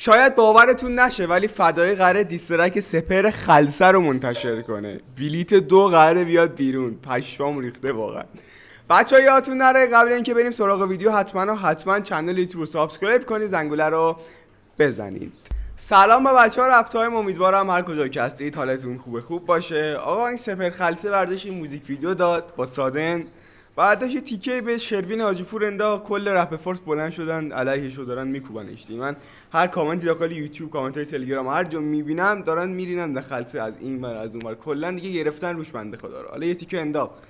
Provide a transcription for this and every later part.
شاید باورتون نشه ولی فدای قره دیسترک سپر خلصه رو منتشر کنه بلیت دو قره بیاد بیرون پشمام ریخته واقعا بچه ها یادتون نره قبل اینکه بریم سراغ ویدیو حتما و حتما چنل یوتیوب رو سابسکرایب کنید زنگوله رو بزنید سلام به بچه ها ربط های امیدوارم هر کجا که هستید حالتون خوبه خوب باشه آقا این سپر خلصه برداشت این موزیک ویدیو داد با سادن بعدش یه تیکه به شروین پور اندا کل رپ فورس بلند شدن علیهش رو دارن میکوبنش من هر کامنتی داخل یوتیوب کامنت های تلگرام هر جا میبینم دارن میرینن در خلصه از این ور از اون ور کلا دیگه گرفتن روش بنده خدا رو حالا یه تیکه انداخت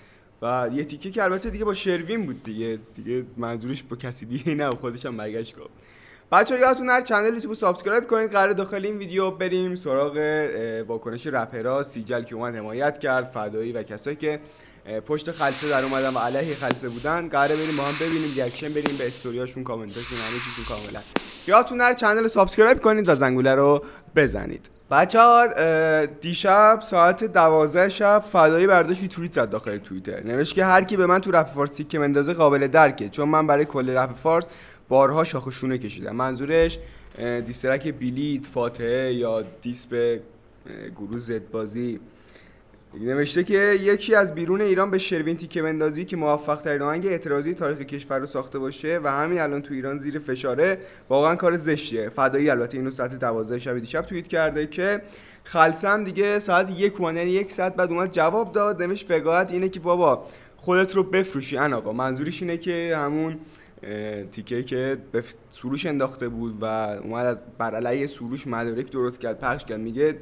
و یه تیکه که البته دیگه با شروین بود دیگه دیگه منظورش با کسی دیگه نه خودش هم برگشت گفت بچه یادتون هر چنل یوتیوب سابسکرایب کنید قرار داخل این ویدیو بریم سراغ واکنش رپرها سیجل که اومد حمایت کرد فدایی و کسایی که پشت خلصه در اومدن و علیه خلصه بودن قراره بریم با هم ببینیم ریاکشن بریم به استوریاشون کامنتاشون همه چیزون کاملا یادتون نره چنل سابسکرایب کنید و زنگوله رو بزنید بچه ها دیشب ساعت دوازه شب فدایی برداشت تویت توییت زد داخل توییتر نوشت که هر کی به من تو رپ فارسی که مندازه قابل درکه چون من برای کل رپ فارس بارها شاخشونه کشیدم منظورش دیسترک بیلیت فاتحه یا دیس به گروه زدبازی بازی نوشته که یکی از بیرون ایران به شروین تیکه بندازی که موفق ترین آهنگ اعتراضی تاریخ کشور رو ساخته باشه و همین الان تو ایران زیر فشاره واقعا کار زشتیه فدایی البته اینو ساعت 12 شب دیشب توییت کرده که خلصم دیگه ساعت یک و یعنی یک ساعت بعد اومد جواب داد نمیش فقاعت اینه که بابا خودت رو بفروشی ان آقا منظورش اینه که همون تیکه که به سروش انداخته بود و اومد بر علیه سروش مدارک درست کرد پخش کرد میگه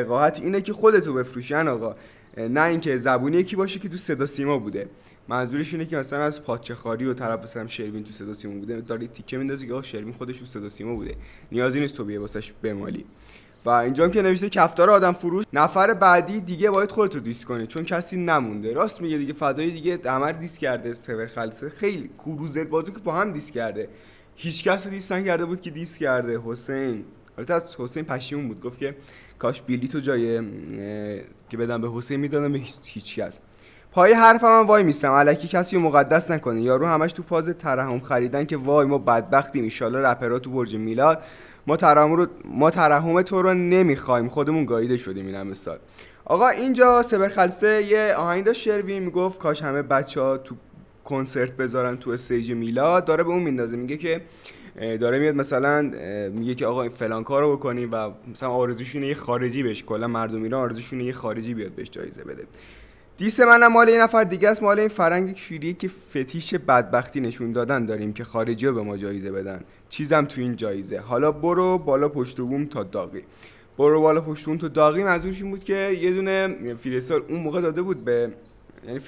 وقاحت اینه که خودتو بفروشن یعنی آقا نه اینکه زبونی یکی باشه که تو صدا سیما بوده منظورش اینه که مثلا از پاچه و طرف مثلا شربین تو صدا سیما بوده داری تیکه میندازی که آقا شربین خودش تو صدا سیما بوده نیازی نیست تو بیه واسش بمالی و اینجا هم که نوشته کفتار آدم فروش نفر بعدی دیگه باید خودت رو دیس کنه چون کسی نمونده راست میگه دیگه فدای دیگه دمر دیس کرده سور خلصه خیلی کوروزت بازو که با هم دیس کرده هیچ کس رو دیس نکرده بود که دیس کرده حسین البته از حسین پشیمون بود گفت که کاش تو جای که بدم به حسین میدادم به هیچ پای حرف هم وای میستم علکی کسی مقدس نکنه یارو همش تو فاز ترحم خریدن که وای ما بدبختیم ایشالا رپرا تو برج میلاد ما ترحم رو ما ترحم تو رو نمیخوایم خودمون گاییده شدیم این مثال آقا اینجا سبر خلسه یه آهنگ داشت شروی میگفت کاش همه بچه ها تو کنسرت بذارن تو استیج میلاد داره به اون میندازه میگه که داره میاد مثلا میگه که آقا فلان کارو بکنیم و مثلا آرزوشونه یه خارجی بهش کلا مردم ایران آرزوشونه یه خارجی بیاد بهش جایزه بده دیس منم مال یه نفر دیگه است مال این فرنگ کیریه که فتیش بدبختی نشون دادن داریم که خارجی به ما جایزه بدن چیزم تو این جایزه حالا برو بالا پشت بوم تا داغی برو بالا پشت بوم تا داغی منظورش این بود که یه دونه فیلسال اون موقع داده بود به یعنی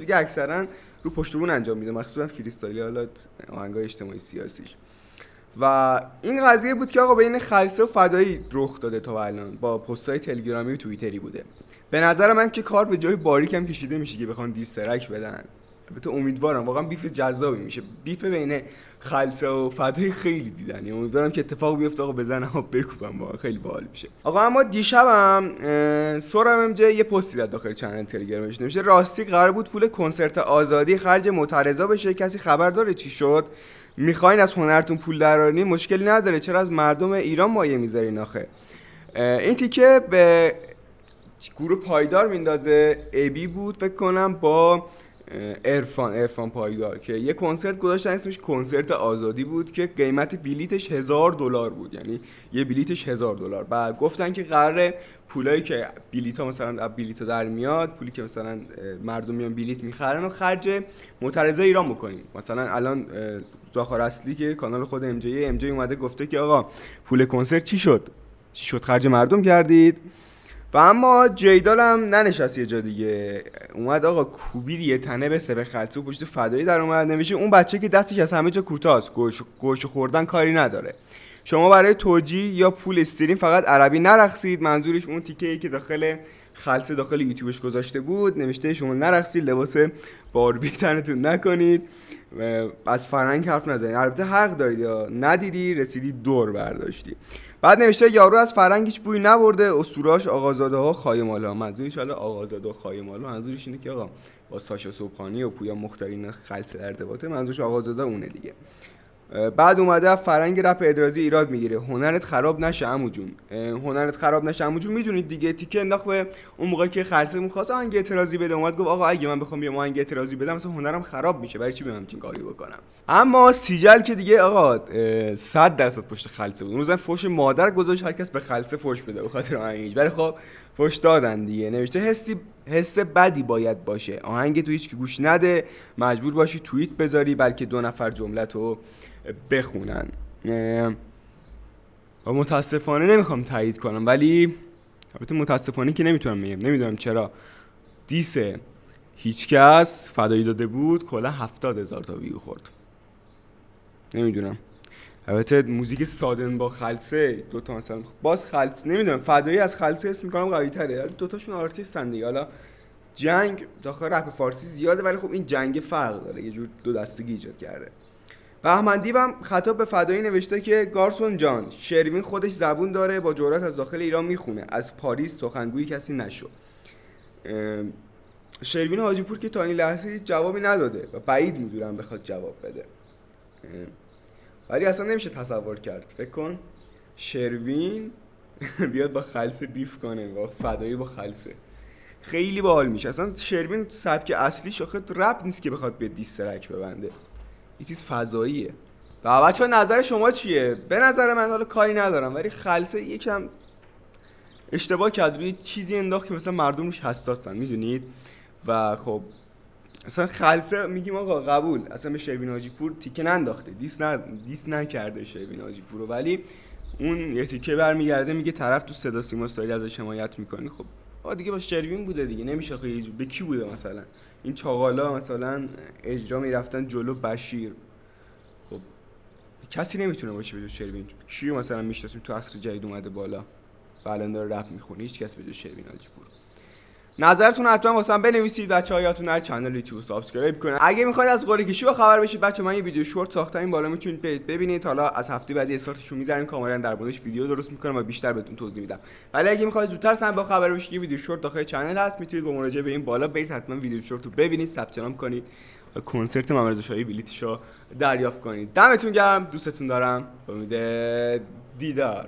دیگه اکثرا رو پشت بون انجام میده مخصوصا فریستایلی حالا آهنگای اجتماعی سیاسیش و این قضیه بود که آقا بین خلصه و فدایی رخ داده تا الان با پستای تلگرامی و توییتری بوده به نظر من که کار به جای باریک هم کشیده میشه که بخوان دیسترک بدن تو امیدوارم واقعا بیف جذابی میشه بیف بین خلصه و فدای خیلی دیدن امیدوارم که اتفاق بیفته آقا بزنم و بکوبم با خیلی باحال میشه آقا اما دیشبم سورم ام یه پستی داد داخل چنل تلگرامش نوشته راستی قرار بود پول کنسرت آزادی خرج معترضا بشه کسی خبر داره چی شد میخواین از هنرتون پول درارین مشکلی نداره چرا از مردم ایران مایه میذارین آخه این تیکه به گروه پایدار میندازه ابی بود فکر کنم با ارفان ارفان پایدار که یه کنسرت گذاشتن اسمش کنسرت آزادی بود که قیمت بلیتش هزار دلار بود یعنی یه بلیتش هزار دلار بعد گفتن که قراره پولایی که بلیت ها مثلا بلیت ها در میاد پولی که مثلا مردم میان بلیت میخرن و خرج معترضه ایران بکنیم مثلا الان زاخار اصلی که کانال خود ام ام جی اومده گفته که آقا پول کنسرت چی شد چی شد خرج مردم کردید و اما جیدال هم ننشست یه جا دیگه اومد آقا کوبیری یه تنه به سر و پشت فدایی در اومد نمیشه اون بچه که دستش از همه جا کوتاست گوش, گوش خوردن کاری نداره شما برای توجیه یا پول استریم فقط عربی نرقصید منظورش اون تیکه ای که داخل خلصه داخل یوتیوبش گذاشته بود نوشته شما نرقصید لباس باربی تنتون نکنید از فرنگ حرف نزنید البته حق دارید یا ندیدی رسیدی دور برداشتی بعد نوشته یارو از فرنگ هیچ بوی نبرده اسوراش آقازاده ها منظورش حالا آقازاده و منظورش اینه که آقا با ساشا صبحانی و پویا مختارین خلط ارتباطه منظورش آقازاده اونه دیگه بعد اومده فرنگ رپ ادرازی ایراد میگیره هنرت خراب نشه عمو جون هنرت خراب نشه عمو جون میدونید دیگه تیکه انداخت به اون موقع که خرسه میخواست آهنگ اعتراضی بده اومد گفت آقا اگه من بخوام یه آهنگ اعتراضی بدم مثلا هنرم خراب میشه برای چی بیام همچین کاری بکنم اما سیجل که دیگه آقا 100 درصد پشت خلصه بود اون فوش مادر گذاشت هرکس به خلصه فوش بده بخاطر آهنگش ولی خب فوش دادن دیگه نوشته حسی حس بدی باید باشه آهنگ تو هیچ گوش نده مجبور باشی توییت بذاری بلکه دو نفر جمله بخونن و متاسفانه نمیخوام تایید کنم ولی البته متاسفانه که نمیتونم بگم نمیدونم چرا دیس هیچکس فدایی داده بود کلا هفتاد هزار تا ویو خورد نمیدونم البته موزیک سادن با خلصه دو تا مثلا باز خلص نمیدونم فدایی از خلصه اسم میکنم قوی تره آره، دو تاشون آرتیستن دیگه حالا جنگ داخل رپ فارسی زیاده ولی خب این جنگ فرق داره یه جور دو دستگی ایجاد کرده بهمندی هم خطاب به فدایی نوشته که گارسون جان شروین خودش زبون داره با جرأت از داخل ایران میخونه از پاریس سخنگوی کسی نشو شروین پور که تا این لحظه جوابی نداده و بعید میدونم بخواد جواب بده ولی اصلا نمیشه تصور کرد فکر کن شروین بیاد با خلص بیف کنه با فدایی با خلصه خیلی باحال میشه اصلا شروین سبک اصلی شاخه رپ نیست که بخواد به دیسترک ببنده یه چیز فضاییه و بچه نظر شما چیه؟ به نظر من حالا کاری ندارم ولی خلصه یکم اشتباه کرد روی چیزی انداخت که مثلا مردم روش حساسن میدونید و خب اصلا خلصه میگیم آقا قبول اصلا به شیبین حاجی پور تیکه ننداخته دیس, ن... دیس نکرده شیبین حاجی پور ولی اون یه تیکه برمیگرده میگه طرف تو صدا سیما استایل ازش حمایت میکنه خب آ دیگه با شروین بوده دیگه نمیشه خیلی به کی بوده مثلا این چاغالا مثلا اجرا میرفتن جلو بشیر خب کسی نمیتونه باشه به شروین کیو مثلا میشناسیم تو عصر جدید اومده بالا و رپ میخونه هیچ کس به نظرتون حتما واسم بنویسید بچه یاتون هر نره چنل یوتیوب سابسکرایب کنید اگه میخواید از قوری کشی خبر بشید بچه من یه ویدیو شورت ساختم این بالا میتونید برید ببینید حالا از هفته بعد استارتشو میذاریم کاملا در موردش ویدیو درست میکنم و بیشتر بهتون توضیح میدم ولی اگه میخواید زودتر سن با خبر بشید ویدیو شورت داخل چنل هست میتونید با مراجعه به این بالا برید حتما ویدیو شورت رو ببینید ثبت نام کنید و کنسرت ممرزا شاهی بلیتشو دریافت کنید دمتون گرم دوستتون دارم امید دیدار